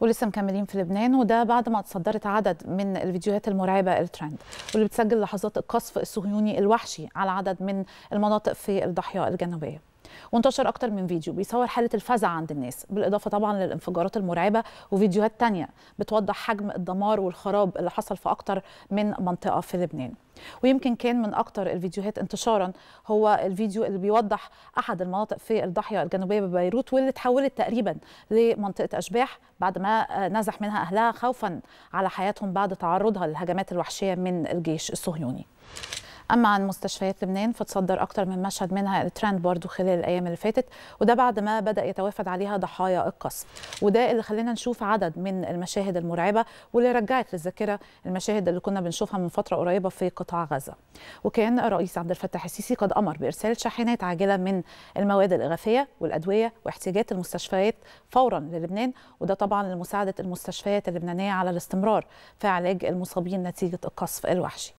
ولسه مكملين في لبنان وده بعد ما تصدرت عدد من الفيديوهات المرعبه الترند واللي بتسجل لحظات القصف الصهيوني الوحشي على عدد من المناطق في الضاحيه الجنوبيه وانتشر اكتر من فيديو بيصور حاله الفزع عند الناس بالاضافه طبعا للانفجارات المرعبه وفيديوهات ثانيه بتوضح حجم الدمار والخراب اللي حصل في اكتر من منطقه في لبنان ويمكن كان من اكتر الفيديوهات انتشارا هو الفيديو اللي بيوضح احد المناطق في الضاحيه الجنوبيه ببيروت واللي اتحولت تقريبا لمنطقه اشباح بعد ما نزح منها اهلها خوفا على حياتهم بعد تعرضها للهجمات الوحشيه من الجيش الصهيوني اما عن مستشفيات لبنان فتصدر اكثر من مشهد منها الترند برضه خلال الايام اللي فاتت وده بعد ما بدا يتوافد عليها ضحايا القصف وده اللي خلينا نشوف عدد من المشاهد المرعبه واللي رجعت للذاكره المشاهد اللي كنا بنشوفها من فتره قريبه في قطاع غزه وكان الرئيس عبد الفتاح السيسي قد امر بارسال شاحنات عاجله من المواد الاغاثيه والادويه واحتياجات المستشفيات فورا للبنان وده طبعا لمساعده المستشفيات اللبنانيه على الاستمرار في علاج المصابين نتيجه القصف الوحشي